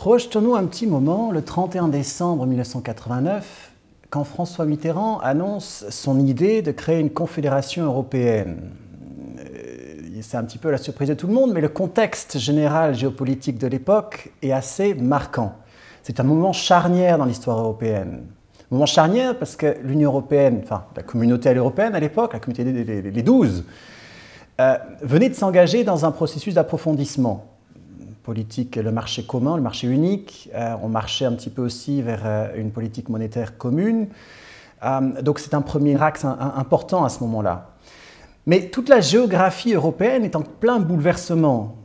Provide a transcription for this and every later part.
Projetons-nous un petit moment, le 31 décembre 1989, quand François Mitterrand annonce son idée de créer une confédération européenne. Euh, c'est un petit peu la surprise de tout le monde, mais le contexte général géopolitique de l'époque est assez marquant. C'est un moment charnière dans l'histoire européenne. Moment charnière parce que l'Union européenne, enfin la communauté européenne à l'époque, la communauté des, Douze, euh, venait de s'engager dans un processus d'approfondissement politique, le marché commun, le marché unique. Euh, on marchait un petit peu aussi vers euh, une politique monétaire commune. Euh, donc c'est un premier axe important à ce moment-là. Mais toute la géographie européenne est en plein bouleversement.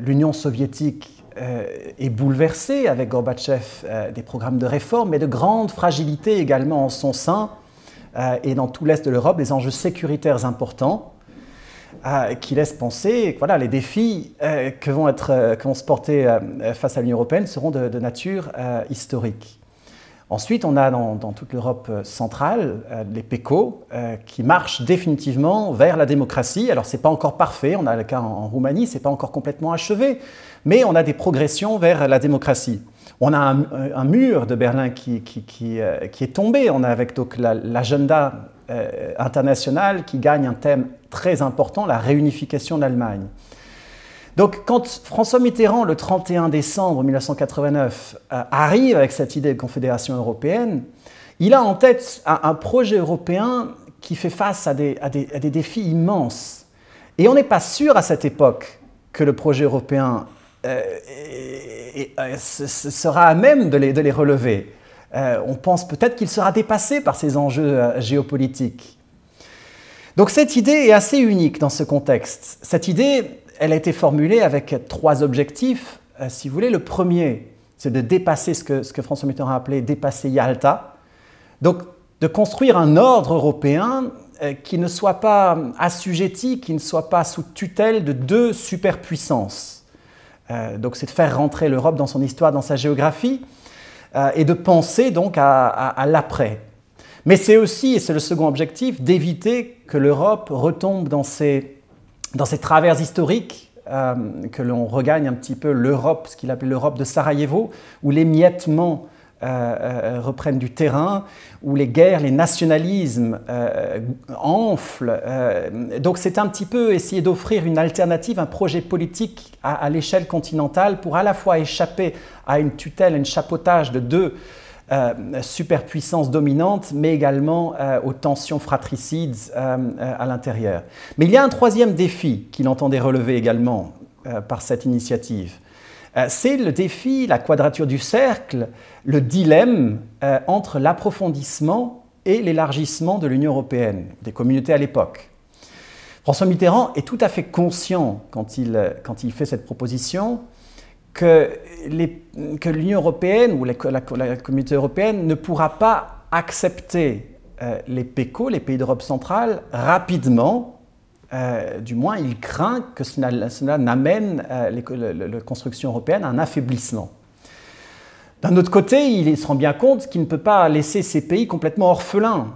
L'Union soviétique est bouleversée avec Gorbatchev, des programmes de réforme, mais de grande fragilité également en son sein. et dans tout l'Est de l'Europe, des enjeux sécuritaires importants qui laisse penser que voilà, les défis euh, que, vont être, euh, se porter euh, face à l'Union européenne seront de, nature historique. Ensuite, on a dans, toute l'Europe centrale les PECO qui marchent définitivement vers la démocratie. Alors, ce n'est pas encore parfait, on a le cas en, Roumanie, ce n'est pas encore complètement achevé, mais on a des progressions vers la démocratie. On a un, mur de Berlin qui, qui, qui, est tombé, on a avec l'agenda international qui gagne un thème très important, la réunification de l'Allemagne. Donc quand François Mitterrand, le 31 décembre 1989, euh, arrive avec cette idée de confédération européenne, il a en tête un, projet européen qui fait face à des, défis immenses. Et on n'est pas sûr à cette époque que le projet européen euh, euh, sera à même de les, relever. on pense peut-être qu'il sera dépassé par ces enjeux géopolitiques. Donc cette idée est assez unique dans ce contexte. Cette idée, elle a été formulée avec trois objectifs, euh, si vous voulez. Le premier, c'est de dépasser ce que, François Mitterrand a appelé dépasser Yalta. Donc de construire un ordre européen euh, qui ne soit pas assujetti, qui ne soit pas sous tutelle de deux superpuissances. Euh, donc c'est de faire rentrer l'Europe dans son histoire, dans sa géographie, et de penser donc à l'après. Mais c'est aussi, et c'est le second objectif, d'éviter que l'Europe retombe dans ces, dans ces travers historiques, euh, que l'on regagne un petit peu l'Europe, ce qu'il appelait l'Europe de Sarajevo, où l'émiettement euh, euh, reprennent du terrain, où les guerres, les nationalismes euh, enflent. donc c'est un petit peu essayer d'offrir une alternative, un projet politique à, à l'échelle continentale pour à la fois échapper à une tutelle, un chapeautage de deux euh, superpuissance dominante, mais également euh, aux tensions fratricides euh, à l'intérieur. Mais il y a un troisième défi qu'il entendait relever également par cette initiative. C'est le défi, la quadrature du cercle, le dilemme entre l'approfondissement et l'élargissement de l'Union européenne, des communautés à l'époque. François Mitterrand est tout à fait conscient quand il fait cette proposition que l'Union européenne ou la, communauté européenne ne pourra pas accepter euh, les PECO, les pays d'Europe centrale, rapidement. Euh, du moins, il craint que cela, n'amène euh, la construction européenne à un affaiblissement. D'un autre côté, il se rend bien compte qu'il ne peut pas laisser ces pays complètement orphelins.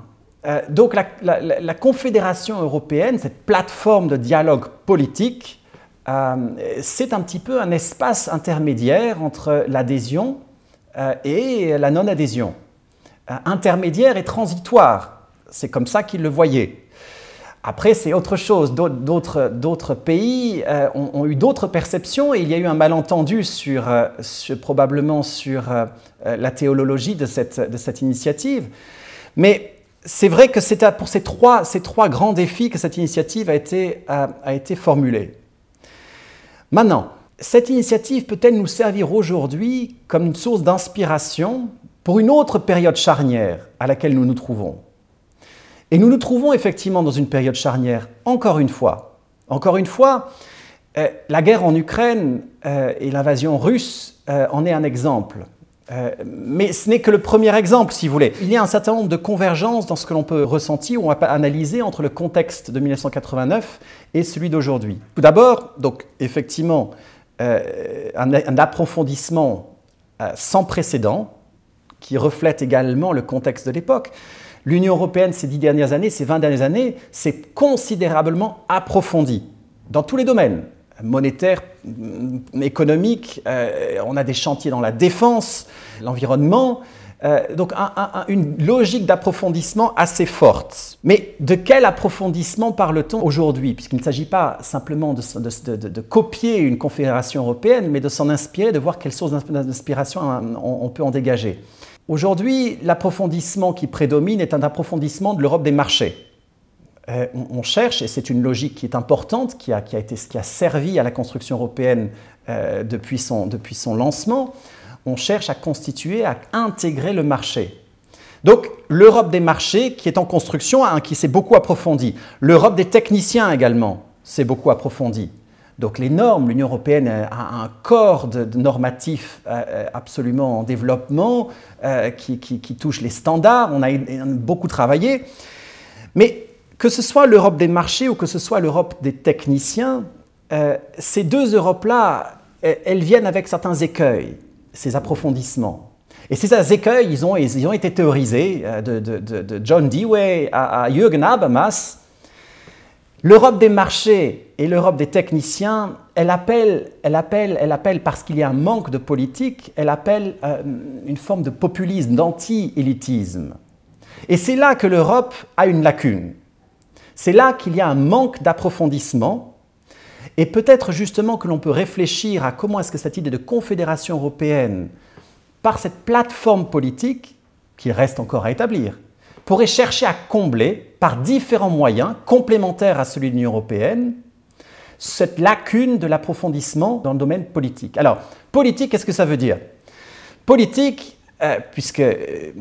donc la, la, Confédération européenne, cette plateforme de dialogue politique, euh, c'est un petit peu un espace intermédiaire entre l'adhésion euh, et la non-adhésion. Euh, intermédiaire et transitoire, c'est comme ça qu'ils le voyaient. Après, c'est autre chose. D'autres pays ont, eu d'autres perceptions et il y a eu un malentendu sur, probablement sur la théologie de cette, initiative. Mais c'est vrai que c'est pour ces trois, grands défis que cette initiative a été formulée. Maintenant, cette initiative peut-elle nous servir aujourd'hui comme une source d'inspiration pour une autre période charnière à laquelle nous nous trouvons Et nous nous trouvons effectivement dans une période charnière, encore une fois. Encore une fois, euh, la guerre en Ukraine euh, et l'invasion russe euh, en est un exemple. Euh, mais ce n'est que le premier exemple, si vous voulez. Il y a un certain nombre de convergences dans ce que l'on peut ressentir ou analyser entre le contexte de 1989 et celui d'aujourd'hui. Tout d'abord, donc effectivement, euh, un, approfondissement euh, sans précédent qui reflète également le contexte de l'époque. L'Union européenne, ces dix dernières années, ces vingt dernières années, s'est considérablement approfondie dans tous les domaines, monétaire, mm, économique, euh, on a des chantiers dans la défense, l'environnement, euh, donc une logique d'approfondissement assez forte. Mais de quel approfondissement parle-t-on aujourd'hui Puisqu'il ne s'agit pas simplement de, copier une confédération européenne, mais de s'en inspirer, de voir quelles sources d'inspiration hein, on peut en dégager. Aujourd'hui, l'approfondissement qui prédomine est un approfondissement de l'Europe des marchés. Euh, on, cherche, et c'est une logique qui est importante, qui a, qui a, été, qui a servi à la construction européenne euh, depuis, son, depuis son lancement, on cherche à constituer, à intégrer le marché. Donc l'Europe des marchés qui est en construction, qui s'est beaucoup approfondie. L'Europe des techniciens également s'est beaucoup approfondie. Donc les normes, l'Union européenne a un corps de, normatif euh, absolument en développement qui, qui touche les standards. On a beaucoup travaillé. Mais que ce soit l'Europe des marchés ou que ce soit l'Europe des techniciens, euh, ces deux Europes-là, elles viennent avec certains écueils, ces approfondissements. Et ces écueils, ils ont, ils ont été théorisés euh, de, John Dewey à, à Jürgen Habermas. L'Europe des marchés et l'Europe des techniciens, elle appelle, elle appelle, elle appelle parce qu'il y a un manque de politique, elle appelle euh, une forme de populisme, d'anti-élitisme. Et c'est là que l'Europe a une lacune. C'est là qu'il y a un manque d'approfondissement et peut-être justement que l'on peut réfléchir à comment est-ce que cette idée de confédération européenne, par cette plateforme politique, qui reste encore à établir, pourrait chercher à combler par différents moyens complémentaires à celui de l'Union européenne cette lacune de l'approfondissement dans le domaine politique. Alors, politique, qu'est-ce que ça veut dire Politique, euh, puisque euh,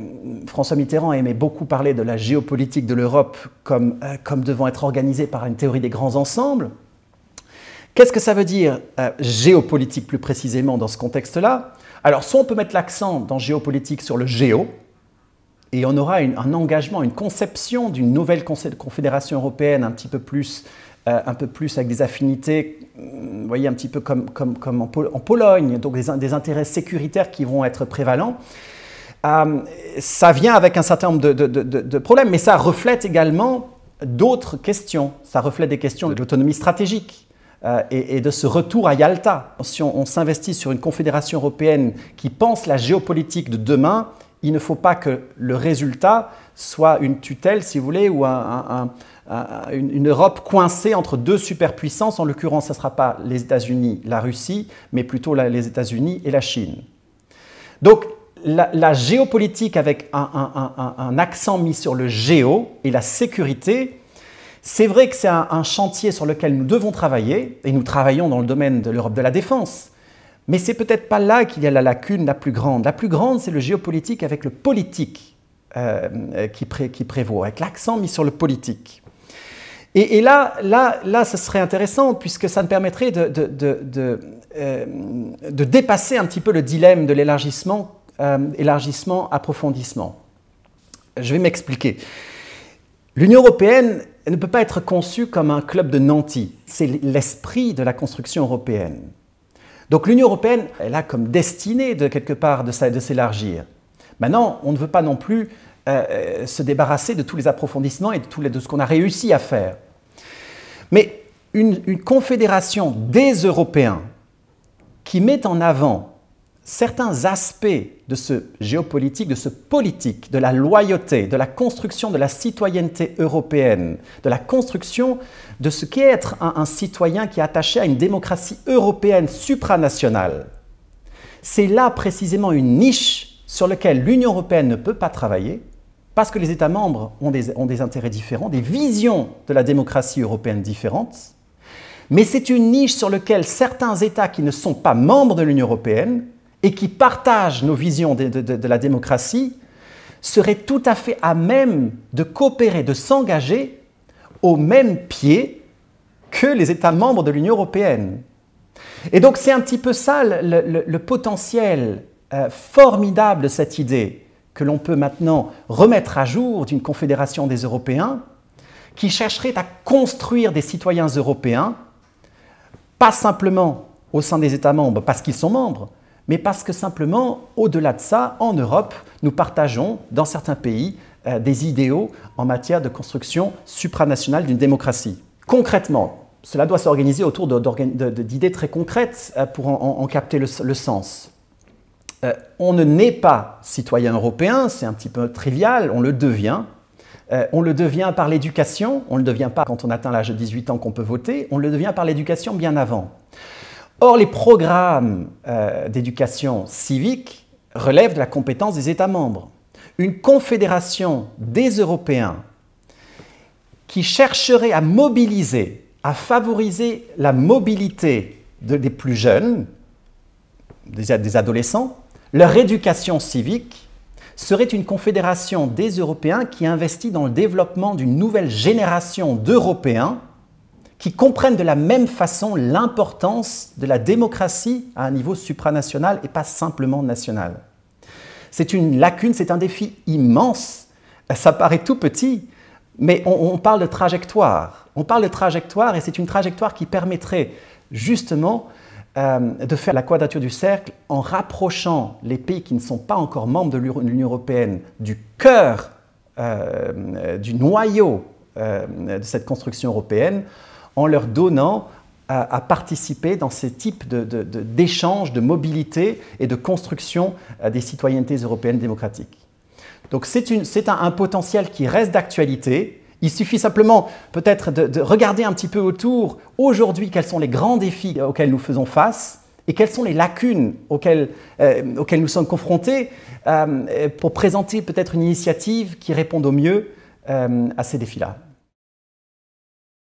François Mitterrand aimait beaucoup parler de la géopolitique de l'Europe euh, comme, devant être organisée par une théorie des grands ensembles. Qu'est-ce que ça veut dire géopolitique plus précisément dans ce contexte-là Alors, soit on peut mettre l'accent dans géopolitique sur le géo, et on aura un engagement, une conception d'une nouvelle confédération européenne un petit peu plus euh, un peu plus avec des affinités, vous voyez, un petit peu comme, en, Pologne, donc des, intérêts sécuritaires qui vont être prévalents. Euh, ça vient avec un certain nombre de, problèmes, mais ça reflète également d'autres questions. Ça reflète des questions de l'autonomie stratégique, euh, et, de ce retour à Yalta. Si on s'investit sur une confédération européenne qui pense la géopolitique de demain, il ne faut pas que le résultat soit une tutelle, si vous voulez, ou une, Europe coincée entre deux superpuissances. En l'occurrence, ce ne sera pas les États-Unis, la Russie, mais plutôt les États-Unis et la Chine. Donc, la géopolitique avec un, accent mis sur le géo et la sécurité, c'est vrai que c'est un chantier sur lequel nous devons travailler, et nous travaillons dans le domaine de l'Europe de la défense. Mais c'est peut-être pas là qu'il y a la lacune la plus grande. La plus grande, c'est le géopolitique avec le politique euh, euh, qui, prévaut, avec l'accent mis sur le politique. Et, là, là, là, ce serait intéressant puisque ça me permettrait de, euh, dépasser un petit peu le dilemme de l'élargissement, approfondissement. Je vais m'expliquer. L'Union européenne ne peut pas être conçue comme un club de nantis. C'est l'esprit de la construction européenne. Donc l'Union européenne, elle a comme destinée de quelque part de, s'élargir. Maintenant, on ne veut pas non plus euh, euh, se débarrasser de tous les approfondissements et de, tout de ce qu'on a réussi à faire. Mais une, une confédération des Européens qui met en avant certains aspects de ce géopolitique, de ce politique, de la loyauté, de la construction de la citoyenneté européenne, de la construction de ce qu'est être un, citoyen qui est attaché à une démocratie européenne supranationale. C'est là précisément une niche sur laquelle l'Union européenne ne peut pas travailler parce que les États membres ont des, ont des intérêts différents, des visions de la démocratie européenne différentes. Mais c'est une niche sur laquelle certains États qui ne sont pas membres de l'Union européenne et qui partagent nos visions de, la démocratie seraient tout à fait à même de coopérer, de s'engager au même pied que les États membres de l'Union européenne. Et donc c'est un petit peu ça le, potentiel euh, formidable de cette idée que l'on peut maintenant remettre à jour d'une confédération des Européens qui chercherait à construire des citoyens européens, pas simplement au sein des États membres parce qu'ils sont membres, mais parce que simplement, au-delà de ça, en Europe, nous partageons, dans certains pays, euh, des idéaux en matière de construction supranationale d'une démocratie. Concrètement, cela doit s'organiser autour d'idées très concrètes euh, pour en, capter le, sens. Euh, on ne naît pas citoyen européen, c'est un petit peu trivial, on le devient. on le devient par l'éducation, on ne le devient pas quand on atteint l'âge de 18 ans qu'on peut voter, on le devient par l'éducation bien avant. Or, les programmes euh, d'éducation civique relèvent de la compétence des États membres. Une confédération des Européens qui chercherait à mobiliser, à favoriser la mobilité des plus jeunes, des adolescents, leur éducation civique, serait une confédération des Européens qui investit dans le développement d'une nouvelle génération d'Européens qui comprennent de la même façon l'importance de la démocratie à un niveau supranational et pas simplement national. C'est une lacune, c'est un défi immense. Ça paraît tout petit, mais on, parle de trajectoire. On parle de trajectoire et c'est une trajectoire qui permettrait justement euh, de faire la quadrature du cercle en rapprochant les pays qui ne sont pas encore membres de l'Union européenne du cœur, euh, du noyau euh, de cette construction européenne en leur donnant à, participer dans ces types d'échanges, de, de, mobilité et de construction euh, des citoyennetés européennes démocratiques. Donc c'est un, potentiel qui reste d'actualité, il suffit simplement peut-être de, regarder un petit peu autour aujourd'hui quels sont les grands défis auxquels nous faisons face et quelles sont les lacunes auxquelles, euh, nous sommes confrontés euh, pour présenter peut-être une initiative qui réponde au mieux à ces défis-là.